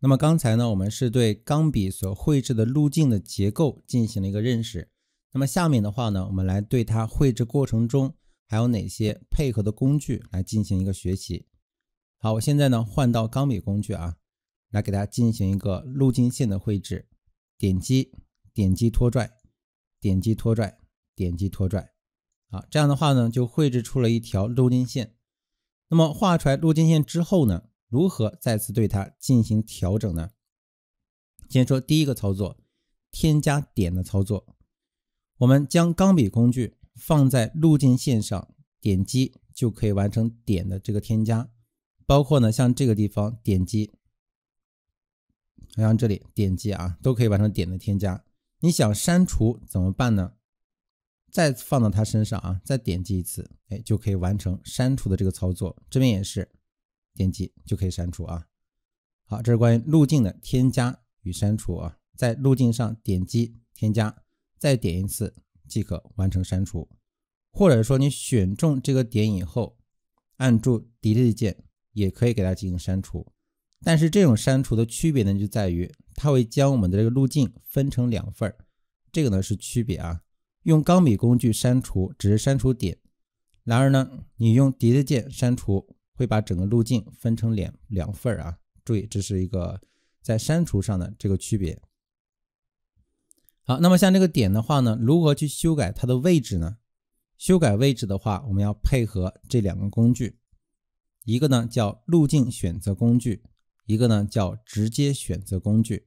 那么刚才呢，我们是对钢笔所绘制的路径的结构进行了一个认识。那么下面的话呢，我们来对它绘制过程中还有哪些配合的工具来进行一个学习。好，我现在呢换到钢笔工具啊，来给大家进行一个路径线的绘制。点击，点击拖拽，点击拖拽，点击拖拽。好，这样的话呢，就绘制出了一条路径线。那么画出来路径线之后呢？如何再次对它进行调整呢？先说第一个操作，添加点的操作。我们将钢笔工具放在路径线上，点击就可以完成点的这个添加。包括呢，像这个地方点击，还有这里点击啊，都可以完成点的添加。你想删除怎么办呢？再放到它身上啊，再点击一次，哎，就可以完成删除的这个操作。这边也是。点击就可以删除啊。好，这是关于路径的添加与删除啊。在路径上点击添加，再点一次即可完成删除。或者说你选中这个点以后，按住 Delete 键也可以给它进行删除。但是这种删除的区别呢，就在于它会将我们的这个路径分成两份儿。这个呢是区别啊。用钢笔工具删除只是删除点，然而呢，你用 Delete 键删除。会把整个路径分成两两份儿啊！注意，这是一个在删除上的这个区别。好，那么像这个点的话呢，如何去修改它的位置呢？修改位置的话，我们要配合这两个工具，一个呢叫路径选择工具，一个呢叫直接选择工具。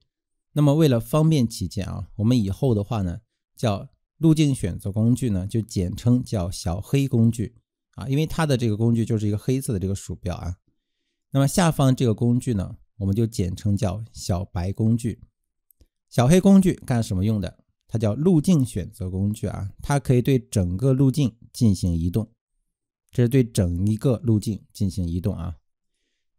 那么为了方便起见啊，我们以后的话呢，叫路径选择工具呢就简称叫小黑工具。啊，因为它的这个工具就是一个黑色的这个鼠标啊。那么下方这个工具呢，我们就简称叫小白工具。小黑工具干什么用的？它叫路径选择工具啊，它可以对整个路径进行移动，这是对整一个路径进行移动啊。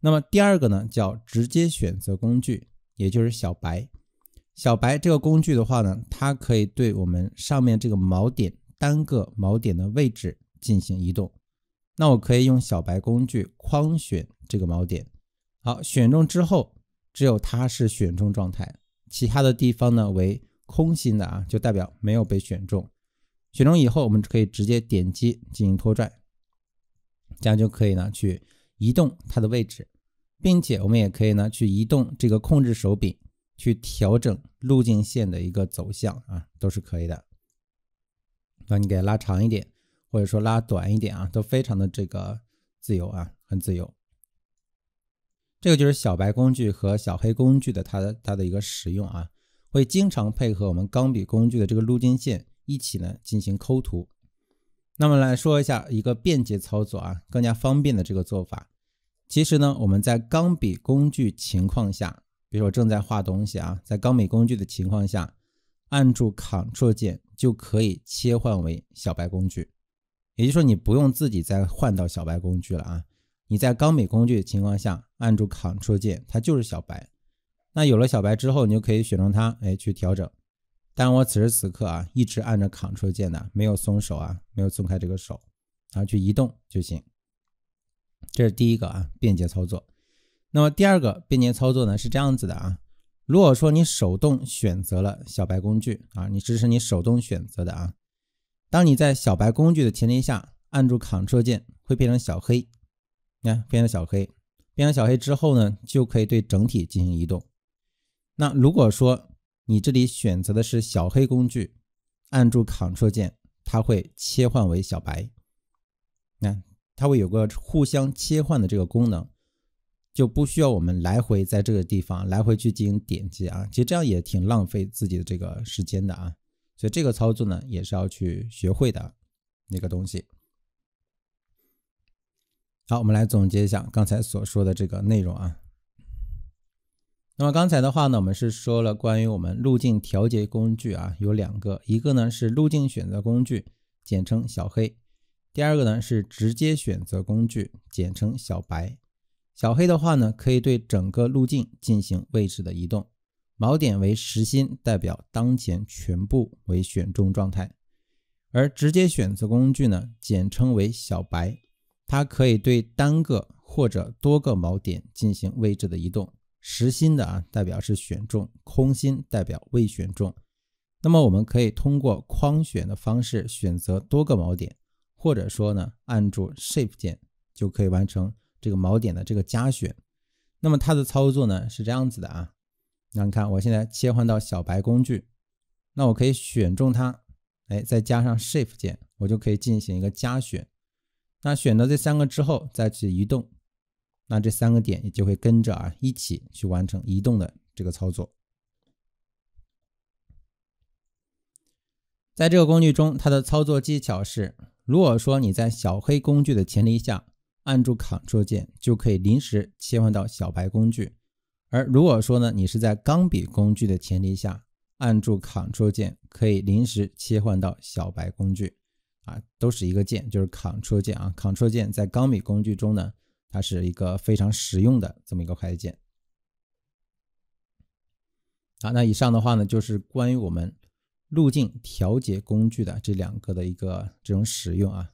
那么第二个呢，叫直接选择工具，也就是小白。小白这个工具的话呢，它可以对我们上面这个锚点单个锚点的位置进行移动。那我可以用小白工具框选这个锚点，好，选中之后，只有它是选中状态，其他的地方呢为空心的啊，就代表没有被选中。选中以后，我们可以直接点击进行拖拽，这样就可以呢去移动它的位置，并且我们也可以呢去移动这个控制手柄，去调整路径线的一个走向啊，都是可以的。那你给它拉长一点。或者说拉短一点啊，都非常的这个自由啊，很自由。这个就是小白工具和小黑工具的它的它的一个使用啊，会经常配合我们钢笔工具的这个路径线一起呢进行抠图。那么来说一下一个便捷操作啊，更加方便的这个做法。其实呢，我们在钢笔工具情况下，比如说正在画东西啊，在钢笔工具的情况下，按住 Ctrl 键就可以切换为小白工具。也就是说，你不用自己再换到小白工具了啊！你在钢笔工具的情况下，按住 Ctrl 键，它就是小白。那有了小白之后，你就可以选中它，哎，去调整。但我此时此刻啊，一直按着 Ctrl 键的，没有松手啊，没有松开这个手，然后去移动就行。这是第一个啊，便捷操作。那么第二个便捷操作呢，是这样子的啊：如果说你手动选择了小白工具啊，你支持你手动选择的啊。当你在小白工具的前提下按住 Ctrl 键，会变成小黑。你看，变成小黑，变成小黑之后呢，就可以对整体进行移动。那如果说你这里选择的是小黑工具，按住 Ctrl 键，它会切换为小白。你看，它会有个互相切换的这个功能，就不需要我们来回在这个地方来回去进行点击啊。其实这样也挺浪费自己的这个时间的啊。所以这个操作呢，也是要去学会的那个东西。好，我们来总结一下刚才所说的这个内容啊。那么刚才的话呢，我们是说了关于我们路径调节工具啊，有两个，一个呢是路径选择工具，简称小黑；第二个呢是直接选择工具，简称小白。小黑的话呢，可以对整个路径进行位置的移动。锚点为实心，代表当前全部为选中状态；而直接选择工具呢，简称为小白，它可以对单个或者多个锚点进行位置的移动。实心的啊，代表是选中，空心代表未选中。那么我们可以通过框选的方式选择多个锚点，或者说呢，按住 Shift 键就可以完成这个锚点的这个加选。那么它的操作呢是这样子的啊。那你看，我现在切换到小白工具，那我可以选中它，哎，再加上 Shift 键，我就可以进行一个加选。那选择这三个之后，再去移动，那这三个点也就会跟着啊一起去完成移动的这个操作。在这个工具中，它的操作技巧是：如果说你在小黑工具的前提下按住 Ctrl 键，就可以临时切换到小白工具。而如果说呢，你是在钢笔工具的前提下，按住 Ctrl 键可以临时切换到小白工具，啊，都是一个键，就是 Ctrl 键啊，Ctrl 键在钢笔工具中呢，它是一个非常实用的这么一个快捷键。好，那以上的话呢，就是关于我们路径调节工具的这两个的一个这种使用啊。